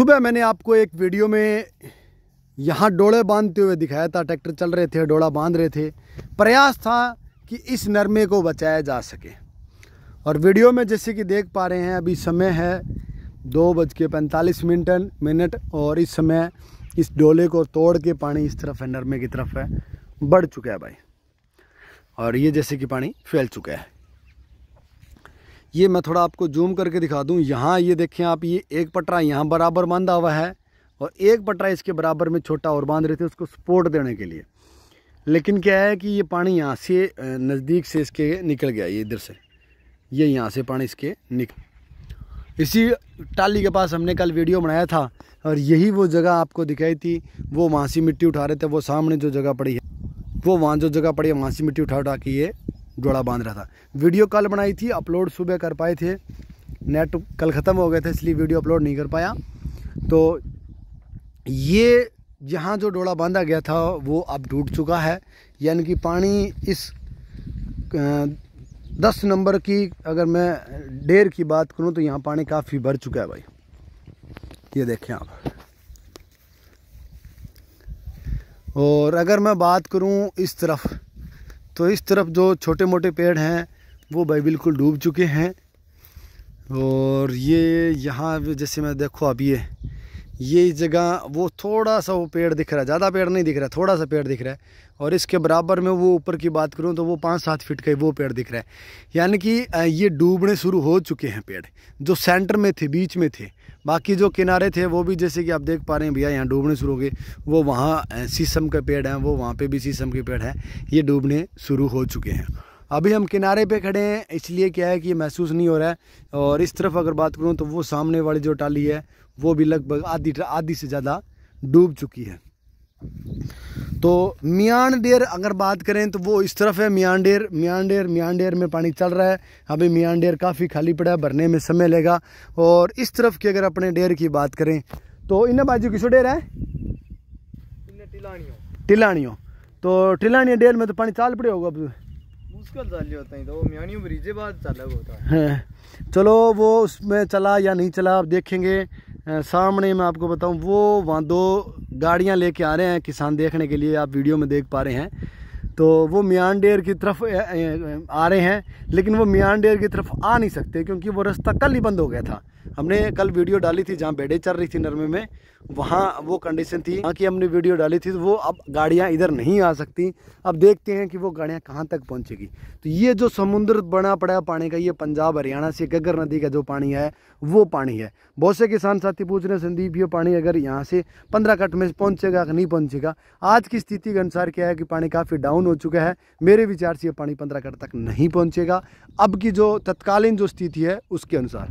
सुबह मैंने आपको एक वीडियो में यहाँ डोड़े बांधते हुए दिखाया था ट्रैक्टर चल रहे थे डोड़ा बांध रहे थे प्रयास था कि इस नरमे को बचाया जा सके और वीडियो में जैसे कि देख पा रहे हैं अभी समय है दो बज के पैंतालीस मिनट मिनट और इस समय इस डोले को तोड़ के पानी इस तरफ है नरमे की तरफ है बढ़ चुका है भाई और ये जैसे कि पानी फैल चुका है ये मैं थोड़ा आपको जूम करके दिखा दूँ यहाँ ये देखें आप ये एक पटरा यहाँ बराबर बांधा हुआ है और एक पटरा इसके बराबर में छोटा और बांध रहे थे उसको सपोर्ट देने के लिए लेकिन क्या है कि ये पानी यहाँ से नज़दीक से इसके निकल गया ये इधर से ये यहाँ से पानी इसके निकल इसी टाली के पास हमने कल वीडियो बनाया था और यही वो जगह आपको दिखाई थी वो वहाँ से मिट्टी उठा रहे थे वो सामने जो जगह पड़ी है वो वहाँ जो जगह पड़ी है वहाँ से मिट्टी उठा उठा के ये जोड़ा बांध रहा था वीडियो कल बनाई थी अपलोड सुबह कर पाए थे नेट कल ख़त्म हो गया था इसलिए वीडियो अपलोड नहीं कर पाया तो ये जहाँ जो डोड़ा बांधा गया था वो अब टूट चुका है यानी कि पानी इस दस नंबर की अगर मैं डेर की बात करूँ तो यहाँ पानी काफ़ी भर चुका है भाई ये देखें आप और अगर मैं बात करूँ इस तरफ तो इस तरफ जो छोटे मोटे पेड़ हैं वो भाई बिल्कुल डूब चुके हैं और ये यहाँ जैसे मैं देखो अभी ये ये जगह वो थोड़ा सा वो पेड़ दिख रहा है ज़्यादा पेड़ नहीं दिख रहा थोड़ा सा पेड़ दिख रहा है और इसके बराबर में वो ऊपर की बात करूँ तो वो पाँच सात फीट का वो पेड़ दिख रहा है यानी कि ये डूबने शुरू हो चुके हैं पेड़ जो सेंटर में थे बीच में थे बाकी जो किनारे थे वो भी जैसे कि आप देख पा रहे हैं भैया यहाँ डूबने शुरू हो गए वो वहाँ शीशम के पेड़ हैं वो वहाँ पर भी शीशम के पेड़ हैं ये डूबने शुरू हो चुके हैं अभी हम किनारे पे खड़े हैं इसलिए क्या है कि ये महसूस नहीं हो रहा है और इस तरफ अगर बात करूँ तो वो सामने वाली जो टाली है वो भी लगभग आधी आधी से ज़्यादा डूब चुकी है तो मियान डेर अगर बात करें तो वो इस तरफ है मियान डेर मियान डेर मियान डेर में पानी चल रहा है अभी मियान डेर काफ़ी खाली पड़ा है भरने में समय लेगा और इस तरफ की अगर अपने डेर की बात करें तो इन बाजू किसो डेर है टिलानियों टिलानियों तो टिलानिया डेर में तो पानी चाल पड़े होगा अब तो चलो वो उसमें चला या नहीं चला आप देखेंगे सामने मैं आपको बताऊं वो वहाँ दो गाड़ियाँ लेके आ रहे हैं किसान देखने के लिए आप वीडियो में देख पा रहे हैं तो वो मियान डेयर की तरफ आ रहे हैं लेकिन वो मियान डेयर की तरफ आ नहीं सकते क्योंकि वो रास्ता कल ही बंद हो गया था हमने कल वीडियो डाली थी जहाँ बेड़े चल रही थी नरमे में वहाँ वो कंडीशन थी वहाँ की हमने वीडियो डाली थी तो वो अब गाड़ियाँ इधर नहीं आ सकती अब देखते हैं कि वो गाड़ियाँ कहाँ तक पहुँचेगी तो ये जो समुद्र बना पड़ा पानी का ये पंजाब हरियाणा से गगर नदी का जो पानी है वो पानी है बहुत से किसान साथी पूछ रहे हैं संदीप ये पानी अगर यहाँ से पंद्रह कट में पहुँचेगा कि नहीं पहुँचेगा आज की स्थिति के अनुसार क्या है कि पानी काफ़ी डाउन हो चुका है मेरे विचार से ये पानी पंद्रह कट तक नहीं पहुंचेगा अब की जो तत्कालीन जो स्थिति है उसके अनुसार